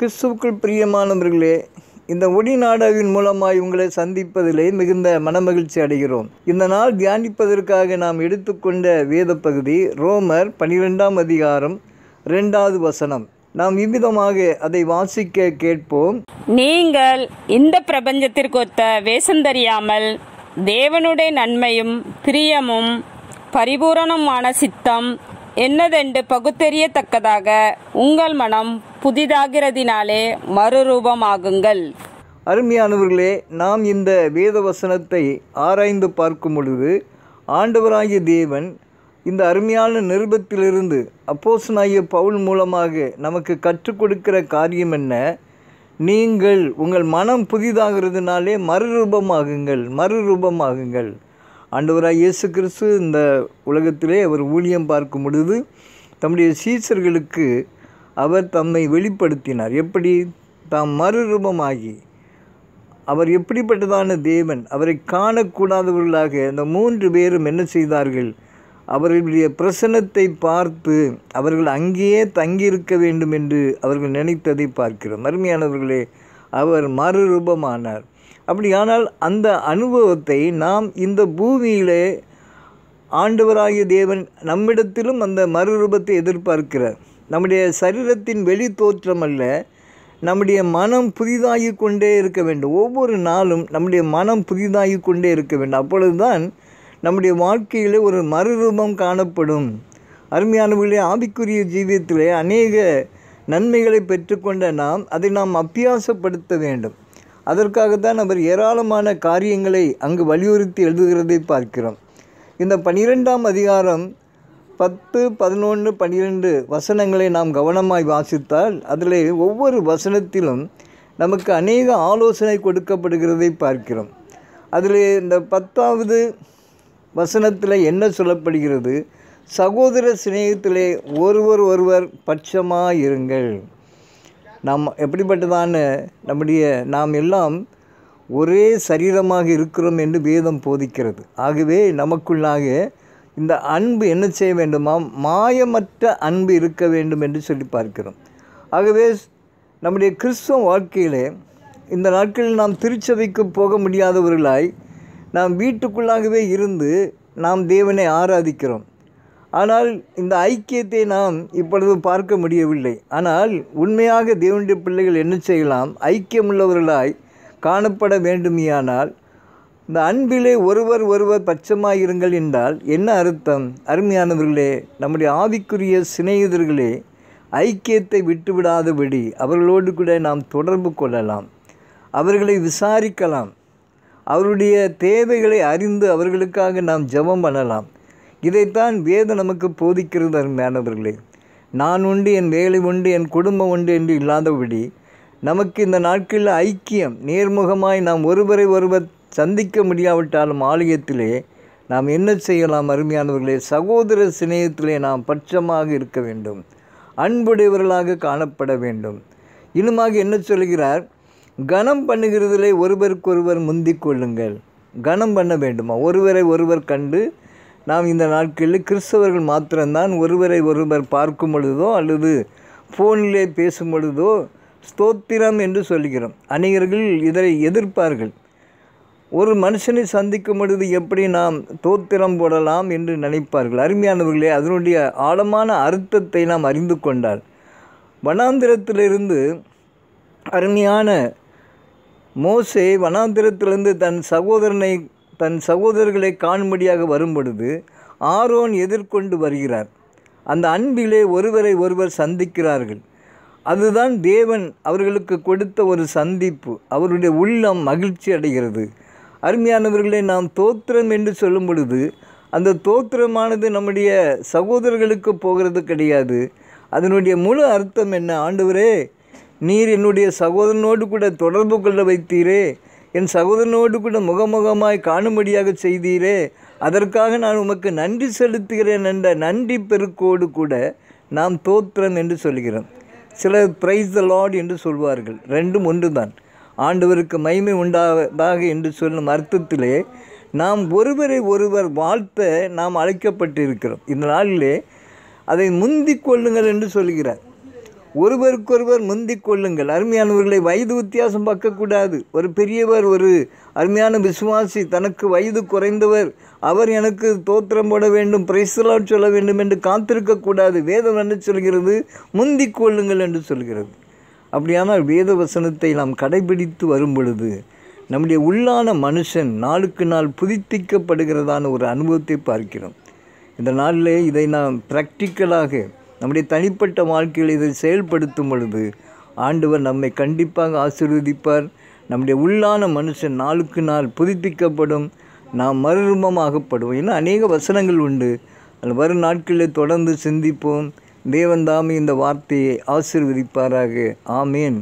கிறிஸ்துவுக்குள் பிரியமானவர்களே இந்த ஒளி நாடாவின் மூலமாய் உங்களை சந்திப்பதிலே மிகுந்த மனமகிழ்ச்சி அடைகிறோம் இந்த நாள் தியானிப்பதற்காக நாம் எடுத்துக்கொண்ட வேத பகுதி ரோமர் பனிரெண்டாம் அதிகாரம் ரெண்டாவது வசனம் நாம் இவ்விதமாக அதை வாசிக்க கேட்போம் நீங்கள் இந்த பிரபஞ்சத்திற்கொத்த வேஷம் தெரியாமல் தேவனுடைய நன்மையும் பிரியமும் பரிபூரணமான சித்தம் என்னதென்று பகுத்தெறியத்தக்கதாக உங்கள் மனம் புதிதாகிறதினாலே மறுரூபமாகுங்கள் அருமையானவர்களே நாம் இந்த வேத வசனத்தை ஆராய்ந்து பார்க்கும் பொழுது ஆண்டவராகிய தேவன் இந்த அருமையான நிருபத்திலிருந்து அப்போசனாகிய பவுல் மூலமாக நமக்கு கற்றுக் கொடுக்கிற காரியம் என்ன நீங்கள் உங்கள் மனம் புதிதாகிறதுனாலே மறுரூபமாகுங்கள் மறுரூபமாகுங்கள் ஆண்டவராக இயேசு கிறிஸ்து இந்த உலகத்திலே அவர் ஊழியம் பார்க்கும் பொழுது தம்முடைய சீசர்களுக்கு அவர் தம்மை வெளிப்படுத்தினார் எப்படி தாம் மறுரூபமாகி அவர் எப்படிப்பட்டதான தேவன் அவரை காணக்கூடாதவர்களாக அந்த மூன்று பேரும் என்ன செய்தார்கள் அவர்களுடைய பிரசனத்தை பார்த்து அவர்கள் அங்கேயே தங்கியிருக்க வேண்டும் என்று அவர்கள் நினைத்ததை பார்க்கிறோம் அருமையானவர்களே அவர் மறுரூபமானார் அப்படியானால் அந்த அனுபவத்தை நாம் இந்த பூமியிலே ஆண்டவராகிய தேவன் நம்மிடத்திலும் அந்த மறுரூபத்தை எதிர்பார்க்கிறார் நம்முடைய சரீரத்தின் வெளி தோற்றம் அல்ல நம்முடைய மனம் புதிதாகி கொண்டே இருக்க வேண்டும் ஒவ்வொரு நாளும் நம்முடைய மனம் புதிதாகி கொண்டே இருக்க வேண்டும் அப்பொழுதுதான் நம்முடைய வாழ்க்கையில் ஒரு மறுரூபம் காணப்படும் அருமையானவர்களே ஆவிக்குரிய ஜீவியத்திலே அநேக நன்மைகளை பெற்றுக்கொண்ட நாம் அதை நாம் அப்பியாசப்படுத்த வேண்டும் அதற்காகத்தான் அவர் ஏராளமான காரியங்களை அங்கு வலியுறுத்தி எழுதுகிறதை பார்க்கிறோம் இந்த பனிரெண்டாம் அதிகாரம் பத்து பதினொன்று பன்னிரெண்டு வசனங்களை நாம் கவனமாய் வாசித்தால் அதில் ஒவ்வொரு வசனத்திலும் நமக்கு அநேக ஆலோசனை கொடுக்கப்படுகிறதை பார்க்கிறோம் அதில் இந்த பத்தாவது வசனத்தில் என்ன சொல்லப்படுகிறது சகோதர சிநேகத்திலே ஒருவர் ஒருவர் பட்சமாக இருங்கள் நாம் எப்படிப்பட்டதான நம்முடைய நாம் எல்லாம் ஒரே சரீரமாக இருக்கிறோம் என்று வேதம் போதிக்கிறது ஆகவே நமக்குள்ளாக இந்த அன்பு என்ன செய்ய வேண்டுமா மாயமற்ற அன்பு இருக்க வேண்டும் என்று சொல்லி பார்க்கிறோம் ஆகவே நம்முடைய கிறிஸ்துவ வாழ்க்கையிலே இந்த நாட்களில் நாம் திருச்சபைக்கு போக முடியாதவர்களாய் நாம் வீட்டுக்குள்ளாகவே இருந்து நாம் தேவனை ஆராதிக்கிறோம் ஆனால் இந்த ஐக்கியத்தை நாம் இப்பொழுது பார்க்க முடியவில்லை ஆனால் உண்மையாக தேவனுடைய பிள்ளைகள் என்ன செய்யலாம் ஐக்கியமுள்ளவர்களாய் காணப்பட வேண்டுமையானால் இந்த அன்பிலே ஒருவர் ஒருவர் இருங்கள் என்றால் என்ன அர்த்தம் அருமையானவர்களே நம்முடைய ஆவிக்குரிய சிநேகிதர்களே ஐக்கியத்தை விட்டுவிடாதபடி அவர்களோடு கூட நாம் தொடர்பு கொள்ளலாம் அவர்களை விசாரிக்கலாம் அவருடைய தேவைகளை அறிந்து அவர்களுக்காக நாம் ஜபம் பண்ணலாம் இதைத்தான் வேதம் நமக்கு போதிக்கிறது அருமையானவர்களே நான் உண்டு என் வேலை உண்டு என் குடும்பம் உண்டு என்று இல்லாதபடி நமக்கு இந்த நாட்களில் ஐக்கியம் நேர்முகமாய் நாம் ஒருவரை ஒருவர் சந்திக்க முடியாவிட்டாலும் மாளிகத்திலே நாம் என்ன செய்யலாம் அருமையானவர்களே சகோதர சிநேகத்திலே நாம் பட்சமாக இருக்க வேண்டும் அன்புடையவர்களாக காணப்பட வேண்டும் இன்னுமாக என்ன சொல்கிறார் கனம் பண்ணுகிறதிலே ஒருவருக்கொருவர் முந்திக் கொள்ளுங்கள் கனம் பண்ண வேண்டுமா ஒருவரை ஒருவர் கண்டு நாம் இந்த நாட்களில் கிறிஸ்தவர்கள் மாத்திரம்தான் ஒருவரை ஒருவர் பார்க்கும் பொழுதோ அல்லது ஃபோனிலே பேசும் பொழுதோ ஸ்தோத்திரம் என்று சொல்கிறோம் அநேகர்கள் இதை எதிர்ப்பார்கள் ஒரு மனுஷனை சந்திக்கும் பொழுது எப்படி நாம் தோத்திரம் போடலாம் என்று நினைப்பார்கள் அருமையானவர்களே அதனுடைய ஆழமான அர்த்தத்தை நாம் அறிந்து கொண்டார் வனாந்திரத்திலிருந்து அருமையான மோசே வனாந்திரத்திலிருந்து தன் சகோதரனை தன் சகோதரர்களை காணும்படியாக வரும் பொழுது ஆரோன் எதிர்கொண்டு வருகிறார் அந்த அன்பிலே ஒருவரை ஒருவர் சந்திக்கிறார்கள் அதுதான் தேவன் அவர்களுக்கு கொடுத்த ஒரு சந்திப்பு அவருடைய உள்ளம் மகிழ்ச்சி அடைகிறது அருமையானவர்களை நாம் தோத்திரம் என்று சொல்லும் பொழுது அந்த தோத்திரமானது நம்முடைய சகோதரர்களுக்கு போகிறது கிடையாது அதனுடைய முழு அர்த்தம் என்ன ஆண்டவரே நீர் என்னுடைய சகோதரனோடு கூட தொடர்பு கொள்ள வைத்தீரே என் சகோதரனோடு கூட முகமுகமாய் காணும்படியாக செய்தீரே அதற்காக நான் உமக்கு நன்றி செலுத்துகிறேன் என்ற நன்றி பெருக்கோடு கூட நாம் தோத்திரம் என்று சொல்கிறோம் சிலர் பிரைஸ் த லார்ட் என்று சொல்வார்கள் ரெண்டும் ஒன்று தான் ஆண்டவருக்கு மகிமை உண்டாவதாக என்று சொல்லும் அர்த்தத்திலே நாம் ஒருவரை ஒருவர் வாழ்த்த நாம் அழைக்கப்பட்டிருக்கிறோம் இந்த நாளிலே அதை முந்திக் கொள்ளுங்கள் என்று சொல்கிறார் ஒருவருக்கொருவர் முந்திக் கொள்ளுங்கள் அருமையானவர்களை வயது வித்தியாசம் பார்க்கக்கூடாது ஒரு பெரியவர் ஒரு அருமையான விசுவாசி தனக்கு வயது குறைந்தவர் அவர் எனக்கு தோத்திரம் போட வேண்டும் பிரைசலாட் சொல்ல வேண்டும் என்று காத்திருக்கக்கூடாது வேதம் என்ன சொல்கிறது முந்திக் கொள்ளுங்கள் என்று சொல்கிறது அப்படியானால் வேத வசனத்தை நாம் கடைபிடித்து வரும் பொழுது நம்முடைய உள்ளான மனுஷன் நாளுக்கு நாள் புதுப்பிக்கப்படுகிறதான ஒரு அனுபவத்தை பார்க்கிறோம் இந்த நாளில் இதை நாம் ப்ராக்டிக்கலாக நம்முடைய தனிப்பட்ட வாழ்க்கையில் இதை செயல்படுத்தும் பொழுது ஆண்டவர் நம்மை கண்டிப்பாக ஆசீர்வதிப்பார் நம்முடைய உள்ளான மனுஷன் நாளுக்கு நாள் புதுப்பிக்கப்படும் நாம் மறுரூபமாகப்படுவோம் ஏன்னா அநேக வசனங்கள் உண்டு அதில் வரும் நாட்களில் தொடர்ந்து சிந்திப்போம் தேவன் தாமே இந்த வார்த்தையை ஆசிர்வதிப்பாராக ஆமேன்